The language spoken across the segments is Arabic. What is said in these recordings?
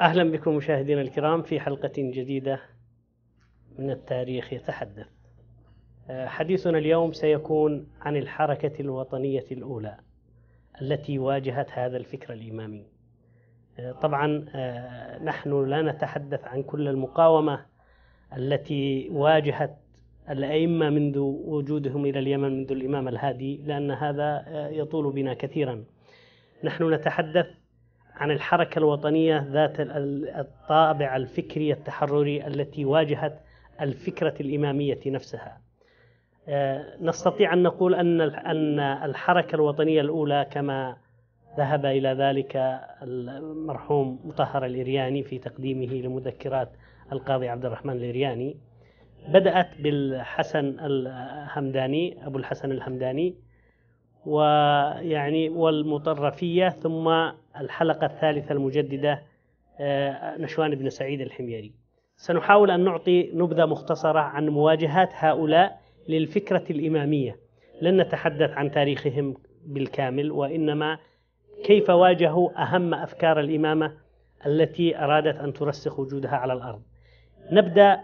أهلا بكم مشاهدينا الكرام في حلقة جديدة من التاريخ يتحدث آه، حديثنا اليوم سيكون عن الحركة الوطنية الأولى التي واجهت هذا الفكر الإمامي آه، طبعا آه، نحن لا نتحدث عن كل المقاومة التي واجهت الأئمة منذ وجودهم إلى اليمن منذ الإمام الهادي لأن هذا يطول بنا كثيرا نحن نتحدث عن الحركة الوطنية ذات الطابع الفكري التحرري التي واجهت الفكرة الإمامية نفسها آه، نستطيع أن نقول أن أن الحركة الوطنية الأولى كما ذهب إلى ذلك المرحوم مطهر الإرياني في تقديمه لمذكرات القاضي عبد الرحمن الإرياني بدأت بالحسن الهمداني أبو الحسن الهمداني ويعني والمطرفية ثم الحلقة الثالثة المجددة آه، نشوان بن سعيد الحميري سنحاول أن نعطي نبذة مختصرة عن مواجهات هؤلاء للفكرة الإمامية لن نتحدث عن تاريخهم بالكامل وإنما كيف واجهوا أهم أفكار الإمامة التي أرادت أن ترسخ وجودها على الأرض نبدأ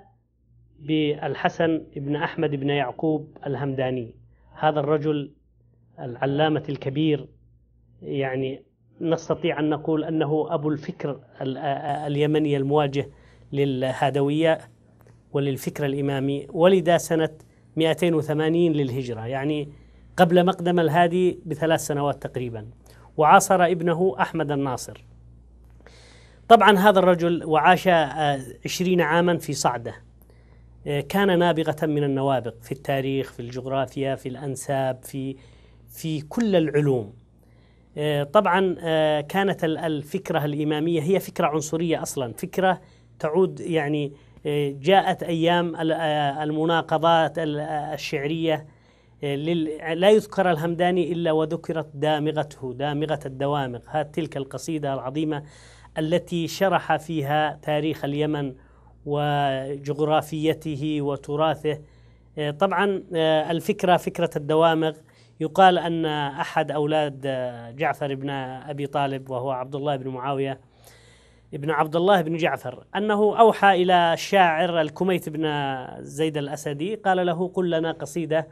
بالحسن بن أحمد بن يعقوب الهمداني هذا الرجل العلامة الكبير يعني نستطيع أن نقول أنه أبو الفكر اليمني المواجه للهادوية وللفكر الإمامي ولد سنة 280 للهجرة يعني قبل مقدم الهادي بثلاث سنوات تقريبا وعاصر ابنه أحمد الناصر طبعا هذا الرجل وعاش عشرين عاما في صعدة كان نابغة من النوابغ في التاريخ في الجغرافيا في الأنساب في في كل العلوم آه، طبعا آه، كانت الفكرة الإمامية هي فكرة عنصرية أصلا فكرة تعود يعني آه، جاءت أيام المناقضات الشعرية لا يذكر الهمداني إلا وذكرت دامغته دامغة الدوامغ هات تلك القصيدة العظيمة التي شرح فيها تاريخ اليمن وجغرافيته وتراثه طبعا الفكرة فكرة الدوامغ يقال أن أحد أولاد جعفر بن أبي طالب وهو عبد الله بن معاوية ابن عبد الله بن جعفر أنه أوحى إلى الشاعر الكميت بن زيد الأسدي قال له قل لنا قصيدة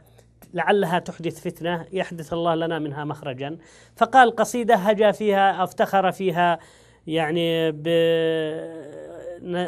لعلها تحدث فتنة يحدث الله لنا منها مخرجا فقال قصيدة هجا فيها افتخر فيها يعني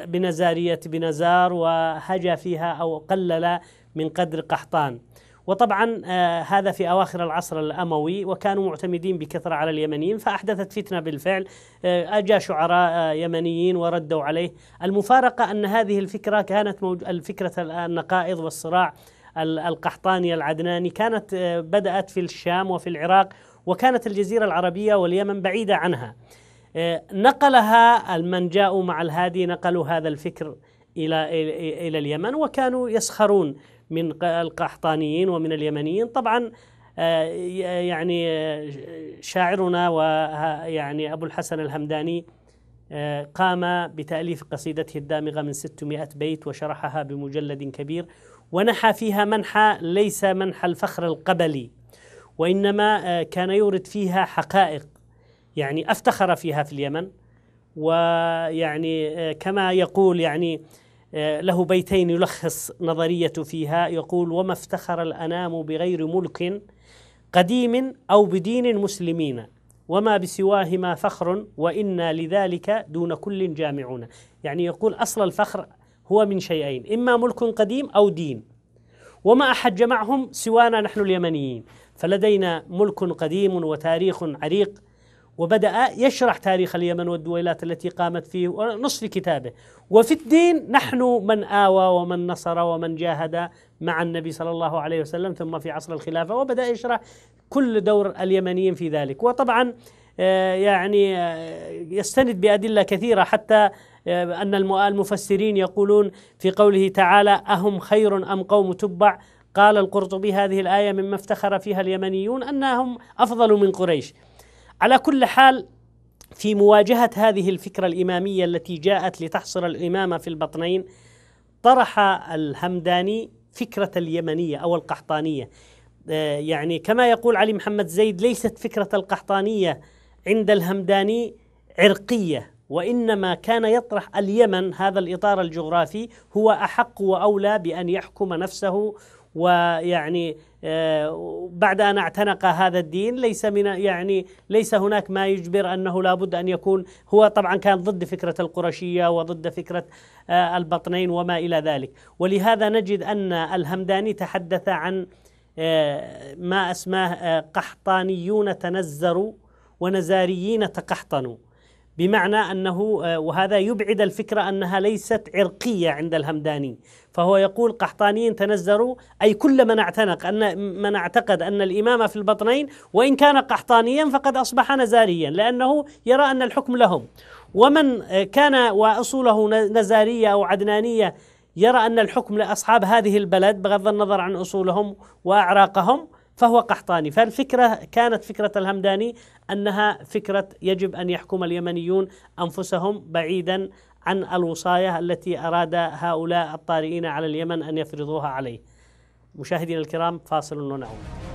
بنزارية بنزار وهجا فيها أو قلل من قدر قحطان وطبعا آه، هذا في أواخر العصر الأموي وكانوا معتمدين بكثرة على اليمنيين فأحدثت فتنة بالفعل آه، أجا شعراء آه، يمنيين وردوا عليه المفارقة أن هذه الفكرة كانت الفكرة النقائض والصراع القحطاني العدناني كانت بدأت في الشام وفي العراق وكانت الجزيرة العربية واليمن بعيدة عنها نقلها من جاءوا مع الهادي نقلوا هذا الفكر إلى إلى اليمن وكانوا يسخرون من القحطانيين ومن اليمنيين طبعا آه، يعني آه، شاعرنا ويعني آه، أبو الحسن الهمداني قام بتأليف قصيدته الدامغة من 600 بيت وشرحها بمجلد كبير ونحى فيها منحى ليس منحى الفخر القبلي وإنما كان يورد فيها حقائق يعني أفتخر فيها في اليمن ويعني كما يقول يعني آه، له بيتين يلخص نظرية فيها يقول وما افتخر الأنام بغير ملك قديم أو بدين مسلمين وما بسواهما فخر وإنا لذلك دون كل جامعون يعني يقول أصل الفخر هو من شيئين إما ملك قديم أو دين وما أحد جمعهم سوانا نحن اليمنيين فلدينا ملك قديم وتاريخ عريق وبدأ يشرح تاريخ اليمن والدويلات التي قامت فيه نصف كتابه وفي الدين نحن من آوى ومن نصر ومن جاهد مع النبي صلى الله عليه وسلم ثم في عصر الخلافة وبدأ يشرح كل دور اليمنيين في ذلك وطبعا آه، يعني آه، يستند بأدلة كثيرة حتى آه، أن المفسرين يقولون في قوله تعالى أهم خير أم قوم تبع قال القرطبي هذه الآية مما افتخر فيها اليمنيون أنهم أفضل من قريش على كل حال في مواجهة هذه الفكرة الإمامية التي جاءت لتحصر الإمامة في البطنين طرح الهمداني فكرة اليمنية أو القحطانية آه، يعني كما يقول علي محمد زيد ليست فكرة القحطانية عند الهمداني عرقية وإنما كان يطرح اليمن هذا الإطار الجغرافي هو أحق وأولى بأن يحكم نفسه ويعني بعد أن اعتنق هذا الدين ليس من يعني ليس هناك ما يجبر أنه لابد أن يكون هو طبعا كان ضد فكرة القرشية وضد فكرة آه، البطنين وما إلى ذلك ولهذا نجد أن الهمداني تحدث عن آه، ما أسماه آه، قحطانيون تنزروا ونزاريين تقحطنوا بمعنى انه آه، وهذا يبعد الفكره انها ليست عرقيه عند الهمداني فهو يقول قحطانيين تنزروا اي كل من اعتنق ان من اعتقد ان الامامه في البطنين وان كان قحطانيا فقد اصبح نزاريا لانه يرى ان الحكم لهم ومن آه، كان واصوله نزاريه او عدنانيه يرى ان الحكم لاصحاب هذه البلد بغض النظر عن اصولهم واعراقهم فهو قحطاني فالفكرة كانت فكرة الهمداني أنها فكرة يجب أن يحكم اليمنيون أنفسهم بعيدا عن الوصاية التي أراد هؤلاء الطارئين على اليمن أن يفرضوها عليه مشاهدينا الكرام فاصل ونعود